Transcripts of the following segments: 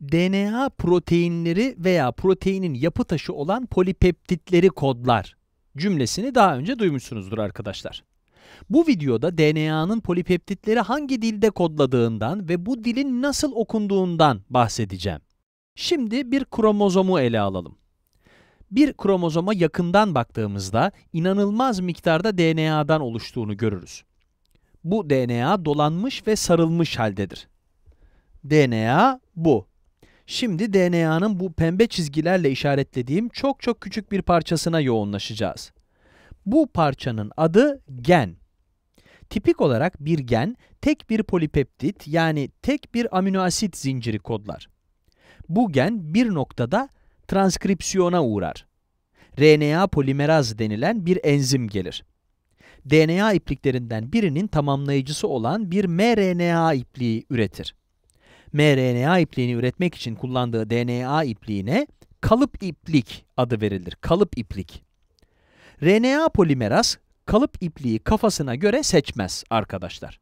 DNA proteinleri veya proteinin yapı taşı olan polipeptitleri kodlar cümlesini daha önce duymuşsunuzdur arkadaşlar. Bu videoda DNA'nın polipeptitleri hangi dilde kodladığından ve bu dilin nasıl okunduğundan bahsedeceğim. Şimdi bir kromozomu ele alalım. Bir kromozoma yakından baktığımızda inanılmaz miktarda DNA'dan oluştuğunu görürüz. Bu DNA dolanmış ve sarılmış haldedir. DNA bu. Şimdi DNA'nın bu pembe çizgilerle işaretlediğim çok çok küçük bir parçasına yoğunlaşacağız. Bu parçanın adı gen. Tipik olarak bir gen tek bir polipeptit yani tek bir aminoasit zinciri kodlar. Bu gen bir noktada transkripsiyona uğrar. RNA polimeraz denilen bir enzim gelir. DNA ipliklerinden birinin tamamlayıcısı olan bir mRNA ipliği üretir mRNA ipliğini üretmek için kullandığı DNA ipliğine kalıp iplik adı verilir. Kalıp iplik. RNA polimeraz kalıp ipliği kafasına göre seçmez arkadaşlar.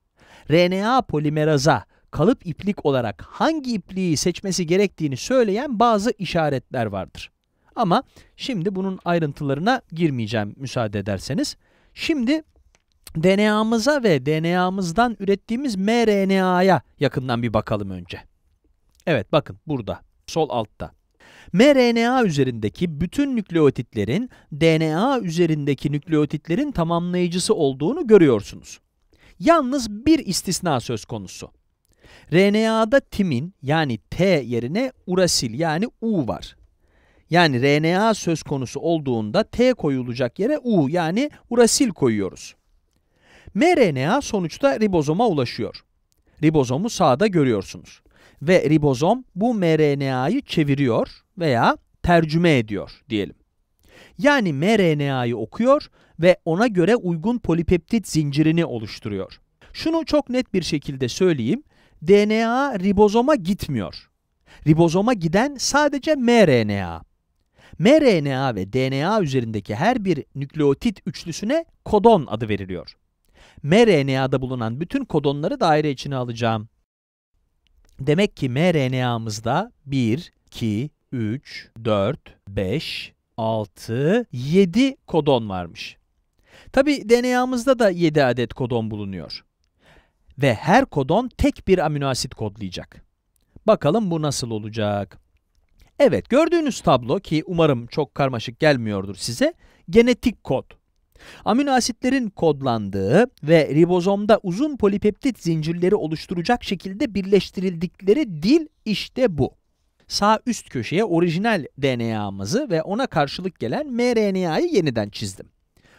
RNA polimeraza kalıp iplik olarak hangi ipliği seçmesi gerektiğini söyleyen bazı işaretler vardır. Ama şimdi bunun ayrıntılarına girmeyeceğim müsaade ederseniz. Şimdi DNA'mıza ve DNA'mızdan ürettiğimiz mRNA'ya yakından bir bakalım önce. Evet bakın burada sol altta. mRNA üzerindeki bütün nükleotitlerin DNA üzerindeki nükleotitlerin tamamlayıcısı olduğunu görüyorsunuz. Yalnız bir istisna söz konusu. RNA'da timin yani T yerine urasil yani U var. Yani RNA söz konusu olduğunda T koyulacak yere U yani urasil koyuyoruz mRNA sonuçta ribozoma ulaşıyor. Ribozomu sağda görüyorsunuz. Ve ribozom bu mRNA'yı çeviriyor veya tercüme ediyor diyelim. Yani mRNA'yı okuyor ve ona göre uygun polipeptit zincirini oluşturuyor. Şunu çok net bir şekilde söyleyeyim. DNA ribozoma gitmiyor. Ribozoma giden sadece mRNA. mRNA ve DNA üzerindeki her bir nükleotit üçlüsüne kodon adı veriliyor mRNA'da bulunan bütün kodonları daire içine alacağım. Demek ki mRNA'mızda 1, 2, 3, 4, 5, 6, 7 kodon varmış. Tabi DNA'mızda da 7 adet kodon bulunuyor. Ve her kodon tek bir amino asit kodlayacak. Bakalım bu nasıl olacak? Evet gördüğünüz tablo ki umarım çok karmaşık gelmiyordur size genetik kod. Amino asitlerin kodlandığı ve ribozomda uzun polipeptit zincirleri oluşturacak şekilde birleştirildikleri dil işte bu. Sağ üst köşeye orijinal DNA'mızı ve ona karşılık gelen mRNA'yı yeniden çizdim.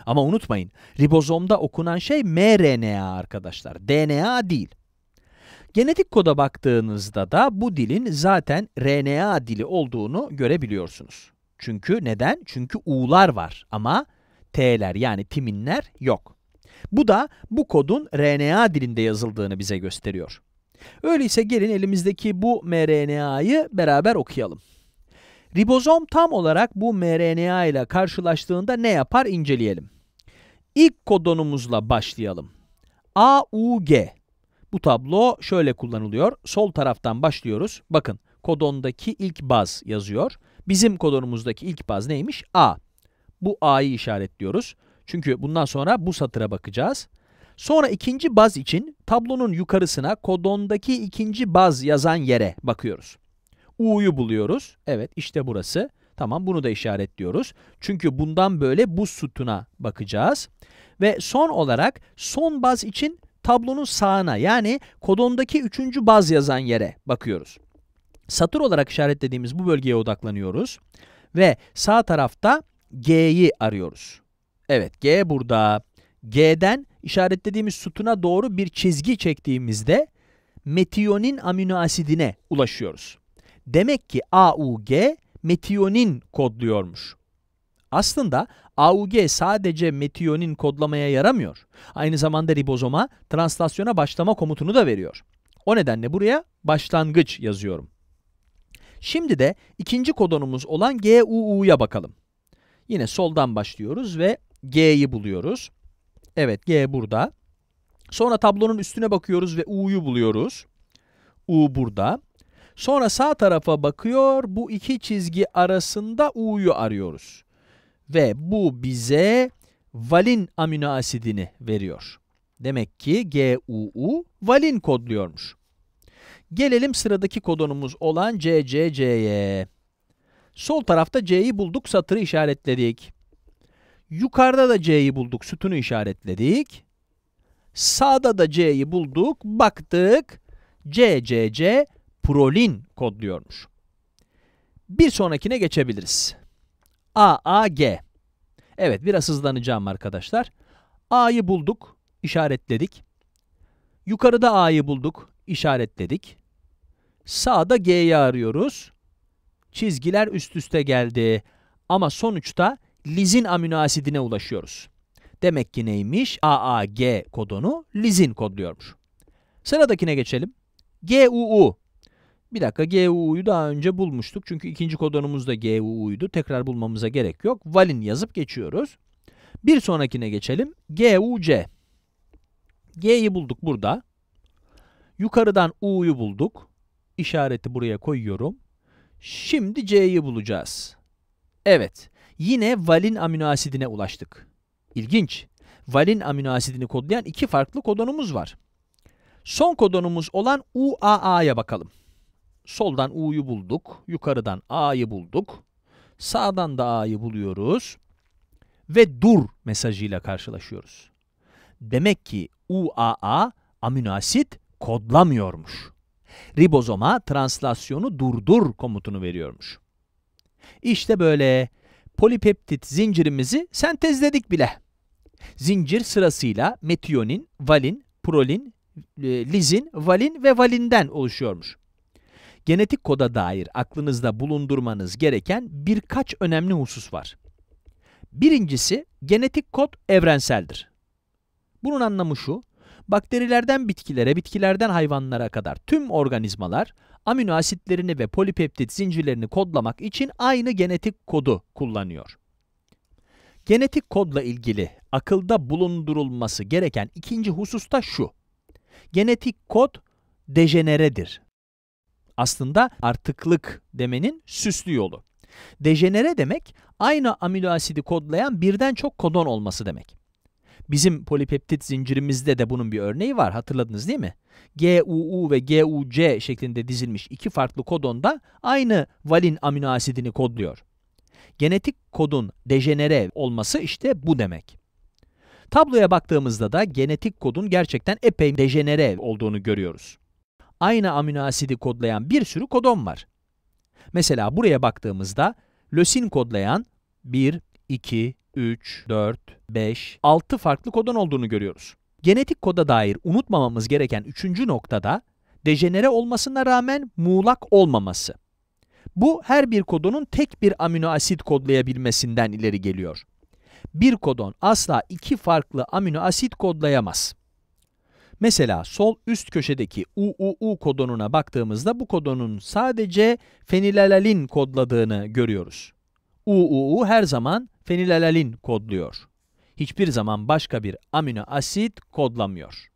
Ama unutmayın, ribozomda okunan şey mRNA arkadaşlar, DNA değil. Genetik koda baktığınızda da bu dilin zaten RNA dili olduğunu görebiliyorsunuz. Çünkü neden? Çünkü U'lar var ama T'ler yani timinler yok. Bu da bu kodun RNA dilinde yazıldığını bize gösteriyor. Öyleyse gelin elimizdeki bu mRNA'yı beraber okuyalım. Ribozom tam olarak bu mRNA ile karşılaştığında ne yapar inceleyelim. İlk kodonumuzla başlayalım. AUG. Bu tablo şöyle kullanılıyor. Sol taraftan başlıyoruz. Bakın kodondaki ilk baz yazıyor. Bizim kodonumuzdaki ilk baz neymiş? A. Bu A'yı işaretliyoruz. Çünkü bundan sonra bu satıra bakacağız. Sonra ikinci baz için tablonun yukarısına kodondaki ikinci baz yazan yere bakıyoruz. U'yu buluyoruz. Evet işte burası. Tamam bunu da işaretliyoruz. Çünkü bundan böyle bu sütuna bakacağız. Ve son olarak son baz için tablonun sağına yani kodondaki üçüncü baz yazan yere bakıyoruz. Satır olarak işaretlediğimiz bu bölgeye odaklanıyoruz. Ve sağ tarafta G'yi arıyoruz. Evet G burada. G'den işaretlediğimiz sütuna doğru bir çizgi çektiğimizde metiyonin amino asidine ulaşıyoruz. Demek ki AUG metiyonin kodluyormuş. Aslında AUG sadece metiyonin kodlamaya yaramıyor. Aynı zamanda ribozoma translasyona başlama komutunu da veriyor. O nedenle buraya başlangıç yazıyorum. Şimdi de ikinci kodonumuz olan GUU'ya bakalım. Yine soldan başlıyoruz ve G'yi buluyoruz. Evet G burada. Sonra tablonun üstüne bakıyoruz ve U'yu buluyoruz. U burada. Sonra sağ tarafa bakıyor. Bu iki çizgi arasında U'yu arıyoruz. Ve bu bize valin amino asidini veriyor. Demek ki GUU valin kodluyormuş. Gelelim sıradaki kodonumuz olan CCC'ye. Sol tarafta C'yi bulduk, satırı işaretledik. Yukarıda da C'yi bulduk, sütunu işaretledik. Sağda da C'yi bulduk, baktık. CCC prolin kodluyormuş. Bir sonrakine geçebiliriz. AAG. Evet, biraz hızlanacağım arkadaşlar. A'yı bulduk, işaretledik. Yukarıda A'yı bulduk, işaretledik. Sağda G'yi arıyoruz çizgiler üst üste geldi. Ama sonuçta lizin amino asidine ulaşıyoruz. Demek ki neymiş? AAG kodonu lizin kodluyormuş. Sıradakine geçelim. GUU. Bir dakika GUU'yu daha önce bulmuştuk. Çünkü ikinci kodonumuz da GUU'ydu. Tekrar bulmamıza gerek yok. Valin yazıp geçiyoruz. Bir sonrakine geçelim. GUC. G'yi bulduk burada. Yukarıdan U'yu bulduk. İşareti buraya koyuyorum. Şimdi C'yi bulacağız. Evet, yine valin amino asidine ulaştık. İlginç. Valin amino asidini kodlayan iki farklı kodonumuz var. Son kodonumuz olan UAA'ya bakalım. Soldan U'yu bulduk, yukarıdan A'yı bulduk. Sağdan da A'yı buluyoruz ve dur mesajıyla karşılaşıyoruz. Demek ki UAA amino asit kodlamıyormuş. Ribozoma translasyonu durdur komutunu veriyormuş. İşte böyle polipeptit zincirimizi sentezledik bile. Zincir sırasıyla metiyonin, valin, prolin, e, lizin, valin ve valinden oluşuyormuş. Genetik koda dair aklınızda bulundurmanız gereken birkaç önemli husus var. Birincisi, genetik kod evrenseldir. Bunun anlamı şu, Bakterilerden bitkilere, bitkilerden hayvanlara kadar tüm organizmalar amino asitlerini ve polipeptit zincirlerini kodlamak için aynı genetik kodu kullanıyor. Genetik kodla ilgili akılda bulundurulması gereken ikinci husus da şu. Genetik kod dejeneredir. Aslında artıklık demenin süslü yolu. Dejenere demek aynı amino asidi kodlayan birden çok kodon olması demek. Bizim polipeptit zincirimizde de bunun bir örneği var. Hatırladınız değil mi? GUU ve GUC şeklinde dizilmiş iki farklı kodonda aynı valin amino asidini kodluyor. Genetik kodun dejenere olması işte bu demek. Tabloya baktığımızda da genetik kodun gerçekten epey dejenere olduğunu görüyoruz. Aynı amino asidi kodlayan bir sürü kodon var. Mesela buraya baktığımızda lösin kodlayan 1, 2, 3, 4, 5, 6 farklı kodon olduğunu görüyoruz. Genetik koda dair unutmamamız gereken üçüncü noktada dejenere olmasına rağmen muğlak olmaması. Bu her bir kodonun tek bir amino asit kodlayabilmesinden ileri geliyor. Bir kodon asla iki farklı amino asit kodlayamaz. Mesela sol üst köşedeki UUU kodonuna baktığımızda bu kodonun sadece fenilalalin kodladığını görüyoruz. UUU her zaman fenilalalin kodluyor. Hiçbir zaman başka bir amino asit kodlamıyor.